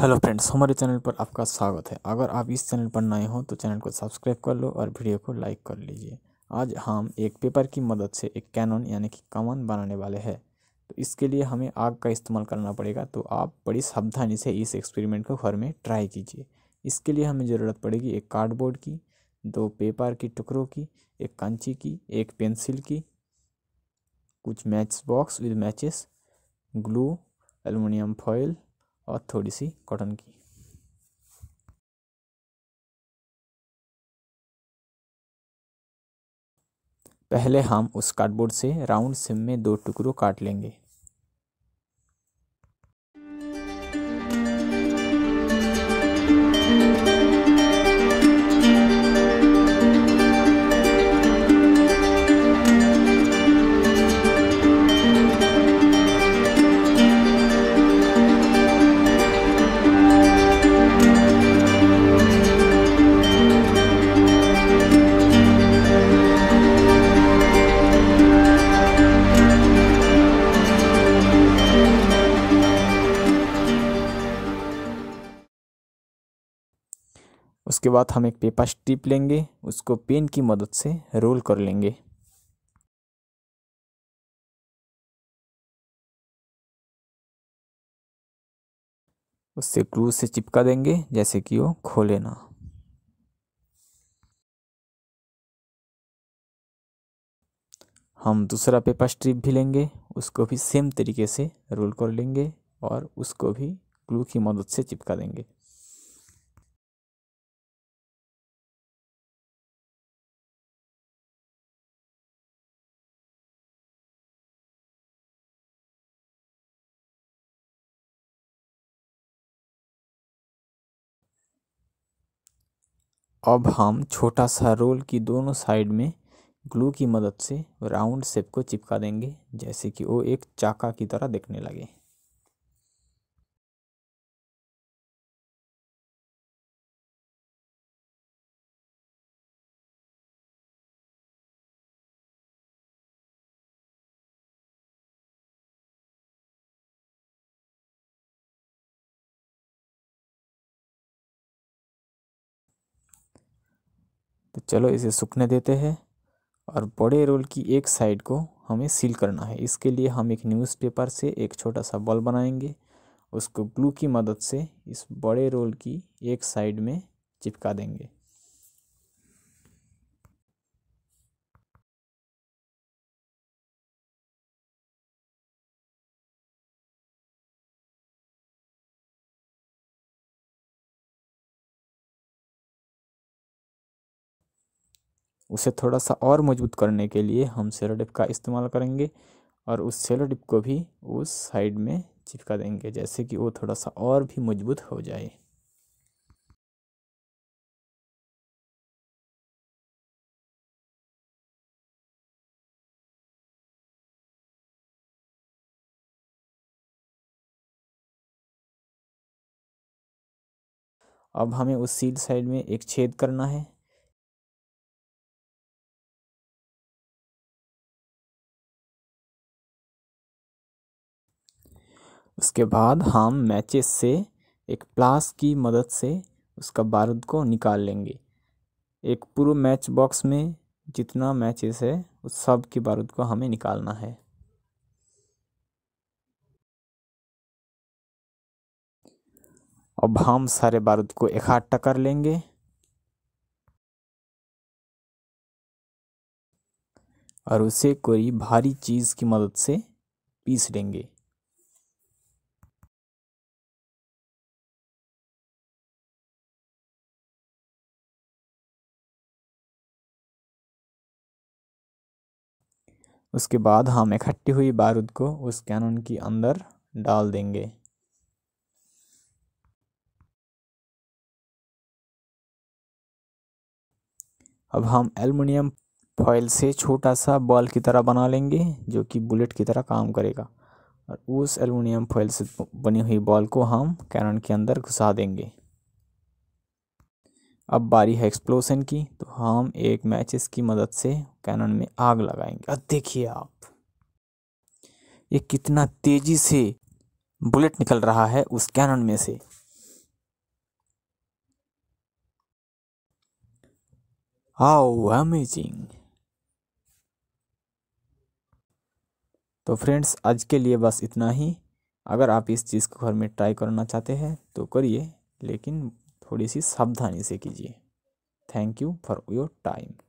hello friends हमारे channel पर आपका स्वागत है अगर आप इस चैनल पर नए हो तो चैनल को सब्सक्राइब कर लो और वीडियो को लाइक कर लीजिए आज हम एक पेपर की मदद से एक कैनन यानी कि कमान बनाने वाले हैं तो इसके लिए हमें आग का इस्तेमाल करना पड़ेगा तो आप बड़ी सावधानी से इस एक्सपेरिमेंट को घर में ट्राई कीजिए इसके लिए हमें ज़रूरत पड़ेगी एक कार्डबोर्ड की दो पेपर की टुकड़ों की एक कंची की एक पेंसिल की कुछ match box with matches glue aluminium foil और थोड़ी सी कॉटन की पहले हम उस कार्डबोर्ड से राउंड सिम में दो टुकड़ों काट लेंगे उसके बाद हम एक पेपर स्ट्रिप लेंगे उसको पेन की मदद से रोल कर लेंगे उससे क्लू से चिपका देंगे जैसे कि वो खोले ना हम दूसरा पेपर स्ट्रिप भी लेंगे उसको भी सेम तरीके से रोल कर लेंगे और उसको भी ग्लू की मदद से चिपका देंगे अब हम छोटा सा रोल की दोनों साइड में ग्लू की मदद से राउंड शेप को चिपका देंगे जैसे कि वो एक चाका की तरह दिखने लगे तो चलो इसे सूखने देते हैं और बड़े रोल की एक साइड को हमें सील करना है इसके लिए हम एक न्यूज़पेपर से एक छोटा सा बॉल बनाएंगे उसको ग्लू की मदद से इस बड़े रोल की एक साइड में चिपका देंगे उसे थोड़ा सा और मजबूत करने के लिए हम सेलो डिप का इस्तेमाल करेंगे और उस सेलो डिप को भी उस साइड में चिपका देंगे जैसे कि वो थोड़ा सा और भी मजबूत हो जाए अब हमें उस सील साइड में एक छेद करना है उसके बाद हम मैचेस से एक प्लास की मदद से उसका बारूद को निकाल लेंगे एक पूर्व मैच बॉक्स में जितना मैचेस है उस सब के बारूद को हमें निकालना है अब हम सारे बारूद को इकट्ठा कर लेंगे और उसे कोई भारी चीज़ की मदद से पीस लेंगे उसके बाद हम इकट्ठी हुई बारूद को उस कैनन के अंदर डाल देंगे अब हम एलुमिनियम फॉइल से छोटा सा बॉल की तरह बना लेंगे जो कि बुलेट की तरह काम करेगा और उस एलुमिनियम फॉइल से बनी हुई बॉल को हम कैनन के अंदर घुसा देंगे अब बारी है एक्सप्लोसन की तो हम एक मैचेस की मदद से कैनन में आग लगाएंगे अब देखिए आप ये कितना तेज़ी से बुलेट निकल रहा है उस कैनन में से हाउ अमेजिंग तो फ्रेंड्स आज के लिए बस इतना ही अगर आप इस चीज़ को घर में ट्राई करना चाहते हैं तो करिए लेकिन थोड़ी सी सावधानी से कीजिए thank you for your time